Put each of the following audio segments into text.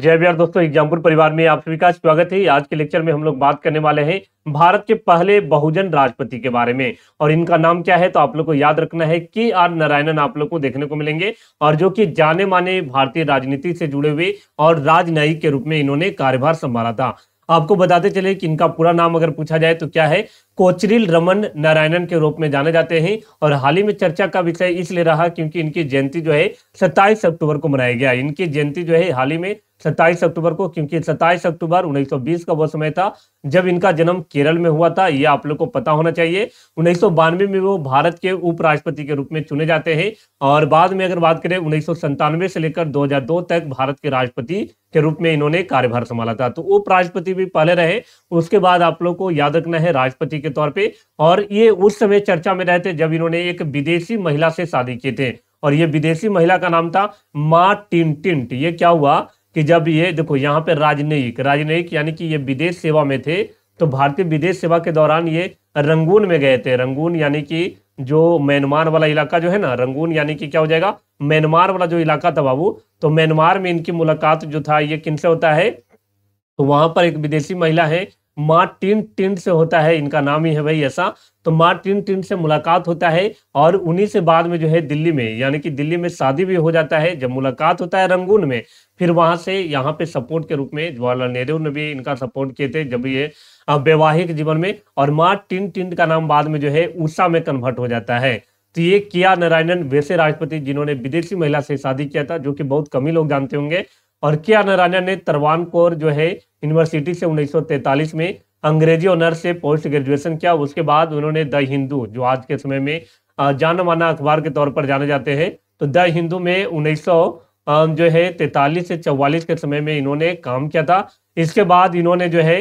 जय बिहार दोस्तों एग्जामपुर परिवार में आप सभी का स्वागत है आज के लेक्चर में हम लोग बात करने वाले हैं भारत के पहले बहुजन राष्ट्रपति के बारे में और इनका नाम क्या है तो आप लोग को याद रखना है के आर नारायणन आप लोग को देखने को मिलेंगे और जो कि जाने माने भारतीय राजनीति से जुड़े हुए और राजनयिक के रूप में इन्होंने कार्यभार संभाला था आपको बताते चले कि इनका पूरा नाम अगर पूछा जाए तो क्या है कोचरिल रमन नारायणन के रूप में जाने जाते हैं और हाल ही में चर्चा का विषय इसलिए रहा क्योंकि इनकी जयंती जो है सत्ताईस अक्टूबर को मनाया गया इनकी जयंती जो है हाल ही में सत्ताईस अक्टूबर को क्योंकि सत्ताईस अक्टूबर 1920 का वो समय था जब इनका जन्म केरल में हुआ था यह आप लोग को पता होना चाहिए उन्नीस में वो भारत के उपराष्ट्रपति के रूप में चुने जाते हैं और बाद में अगर बात करें उन्नीस से लेकर दो तक भारत के राष्ट्रपति के रूप में इन्होंने कार्यभार संभाला था तो उपराष्ट्रपति भी पहले रहे उसके बाद आप लोग को याद रखना है राष्ट्रपति के तौर पे और ये उस समय चर्चा में रहे थे जब इन्होंने एक विदेशी महिला से शादी किए थे और ये विदेशी महिला का नाम था मा टिन टिंट ये क्या हुआ कि जब ये देखो यहाँ पे राजनयिक राजनयिक यानी कि ये विदेश सेवा में थे तो भारतीय विदेश सेवा के दौरान ये रंगून में गए थे रंगून यानी कि जो म्यांमार वाला इलाका जो है ना रंगून यानी कि क्या हो जाएगा म्यांमार वाला जो इलाका था बाबू तो म्यांमार में इनकी मुलाकात जो था ये किनसे होता है तो वहां पर एक विदेशी महिला है मार्टिन टिंट से होता है इनका नाम ही है भाई ऐसा तो मार्टिन टिंड से मुलाकात होता है और उन्हीं से बाद में जो है दिल्ली में यानी कि दिल्ली में शादी भी हो जाता है जब मुलाकात होता है रंगून में फिर वहां से यहाँ पे सपोर्ट के रूप में जवाहरलाल नेहरू ने भी इनका सपोर्ट किए थे जब ये वैवाहिक जीवन में और मार्टिन टिंड का नाम बाद में जो है उषा में कन्वर्ट हो जाता है तो ये किया नारायणन वैसे राष्ट्रपति जिन्होंने विदेशी महिला से शादी किया था जो कि बहुत कमी लोग जानते होंगे और के आर नारायणन ने तरवान जो है यूनिवर्सिटी से 1943 में अंग्रेजी ऑनर से पोस्ट ग्रेजुएशन किया उसके बाद उन्होंने द हिंदू जो आज के समय में जाना माना अखबार के तौर पर जाने जाते हैं तो द हिंदू में उन्नीस जो है तैतालीस से चौवालीस के समय में इन्होंने काम किया था इसके बाद इन्होंने जो है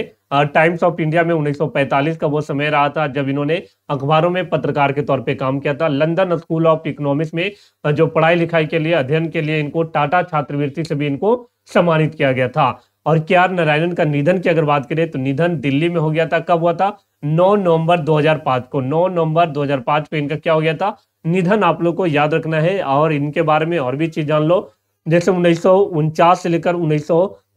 टाइम्स ऑफ इंडिया में 1945 का वो समय रहा था जब इन्होंने अखबारों में पत्रकार के तौर पे काम किया था लंदन स्कूल ऑफ इकोनॉमिक्स में जो पढ़ाई लिखाई के लिए अध्ययन के लिए इनको टाटा छात्रवृत्ति से भी इनको सम्मानित किया गया था और के आर नारायणन का निधन की अगर बात करें तो निधन दिल्ली में हो गया था कब हुआ था 9 नवंबर 2005 को 9 नवंबर 2005 को इनका क्या हो गया था निधन आप लोग को याद रखना है और इनके बारे में और भी चीज जान लो जैसे उन्नीस से लेकर उन्नीस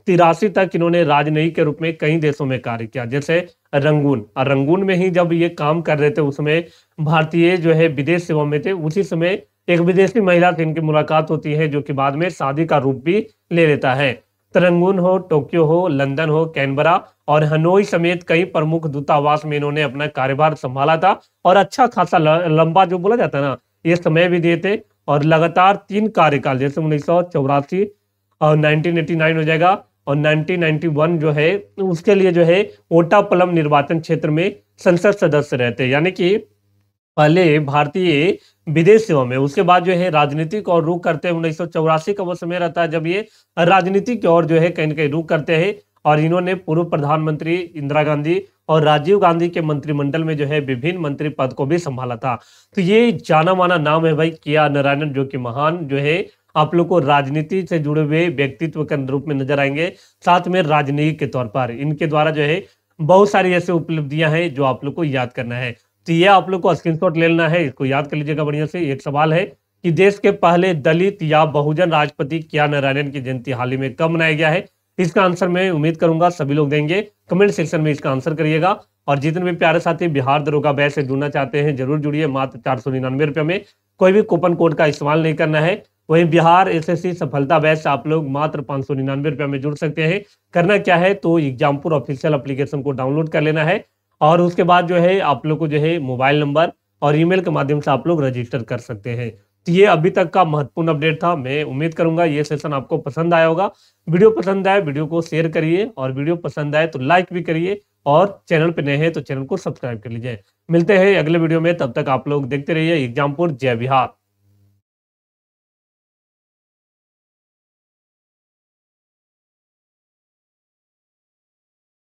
तिरासी तक इन्होंने राजनयिक के रूप में कई देशों में कार्य किया जैसे रंगून और रंगून में ही जब ये काम कर रहे थे उसमें भारतीय जो है विदेश सेवा में थे उसी समय एक विदेशी महिला से इनकी मुलाकात होती है जो कि बाद में शादी का रूप भी ले लेता है तरंगून हो टोक्यो हो लंदन हो कैनबरा और हनोई समेत कई प्रमुख दूतावास में इन्होंने अपना कार्यभार संभाला था और अच्छा खासा लंबा जो बोला जाता है ना ये समय भी दिए थे और लगातार तीन कार्यकाल जैसे उन्नीस सौ चौरासी और 1989 हो जाएगा और 1991 जो है उसके लिए जो है ओटापलम निर्वाचन क्षेत्र में संसद सदस्य रहते हैं यानी कि पहले भारतीय विदेश सेवा में उसके बाद जो है राजनीति और रुख करते हैं उन्नीस का वो समय रहता है जब ये राजनीति की ओर जो है कहीं ना कहीं रुख करते हैं और इन्होंने पूर्व प्रधानमंत्री इंदिरा गांधी और राजीव गांधी के मंत्रिमंडल में जो है विभिन्न मंत्री पद को भी संभाला था तो ये जाना माना नाम है भाई किया नारायणन जो कि महान जो है आप लोग को राजनीति से जुड़े हुए व्यक्तित्व के रूप में नजर आएंगे साथ में राजनीतिक के तौर पर इनके द्वारा जो है बहुत सारी ऐसी उपलब्धियां हैं जो आप लोग को याद करना है तो ये आप लोग को स्क्रीनशॉट ले लेना है इसको याद कर लीजिएगा बढ़िया से एक सवाल है कि देश के पहले दलित या बहुजन राष्ट्रपति क्या नारायण की जयंती हाल ही में कब मनाया गया है इसका आंसर मैं उम्मीद करूंगा सभी लोग देंगे कमेंट सेक्शन में इसका आंसर करिएगा और जितने भी प्यारे साथी बिहार दरोगा बैच से जुड़ना चाहते हैं जरूर जुड़िए मात्र चार सौ निन्यानवे रुपये में कोई भी कूपन कोड का इस्तेमाल नहीं करना है वहीं बिहार एसएससी सफलता बैच आप लोग मात्र पाँच सौ निन्यानवे रुपया में जुड़ सकते हैं करना क्या है तो एग्जामपुर ऑफिशियल अप्लीकेशन को डाउनलोड कर लेना है और उसके बाद जो है आप लोग को जो है मोबाइल नंबर और ईमेल के माध्यम से आप लोग रजिस्टर कर सकते हैं तो ये अभी तक का महत्वपूर्ण अपडेट था मैं उम्मीद करूंगा ये सेशन आपको पसंद आया होगा वीडियो पसंद आए वीडियो को शेयर करिए और वीडियो पसंद आए तो लाइक भी करिए और चैनल पर नए हैं तो चैनल को सब्सक्राइब कर लीजिए मिलते हैं अगले वीडियो में तब तक आप लोग देखते रहिए एग्जामपुर जय बिहार